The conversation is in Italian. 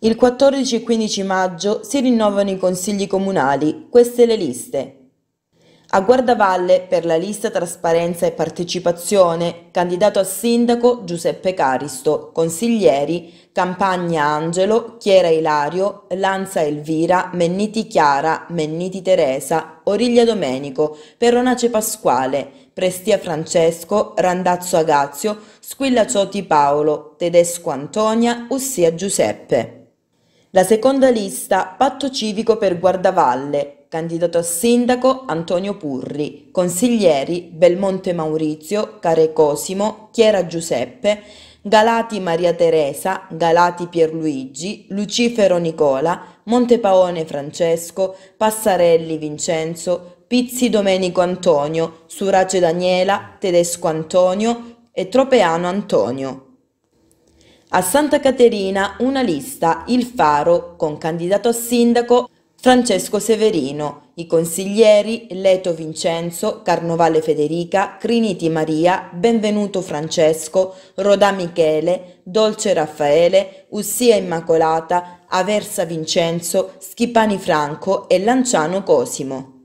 Il 14 e 15 maggio si rinnovano i consigli comunali, queste le liste. A Guardavalle per la lista Trasparenza e Partecipazione, candidato a sindaco Giuseppe Caristo, consiglieri Campagna Angelo, Chiera Ilario, Lanza Elvira, Menniti Chiara, Menniti Teresa, Origlia Domenico, Peronace Pasquale, Prestia Francesco, Randazzo Agazio, Squilla Ciotti Paolo, Tedesco Antonia, Ussia Giuseppe. La seconda lista Patto civico per Guardavalle, candidato a sindaco Antonio Purri, consiglieri Belmonte Maurizio, Care Cosimo, Chiera Giuseppe, Galati Maria Teresa, Galati Pierluigi, Lucifero Nicola, Montepaone Francesco, Passarelli Vincenzo, Pizzi Domenico Antonio, Surace Daniela, Tedesco Antonio e Tropeano Antonio. A Santa Caterina una lista, il Faro, con candidato a sindaco Francesco Severino, i consiglieri Leto Vincenzo, Carnovale Federica, Criniti Maria, Benvenuto Francesco, Rodà Michele, Dolce Raffaele, Ussia Immacolata, Aversa Vincenzo, Schipani Franco e Lanciano Cosimo.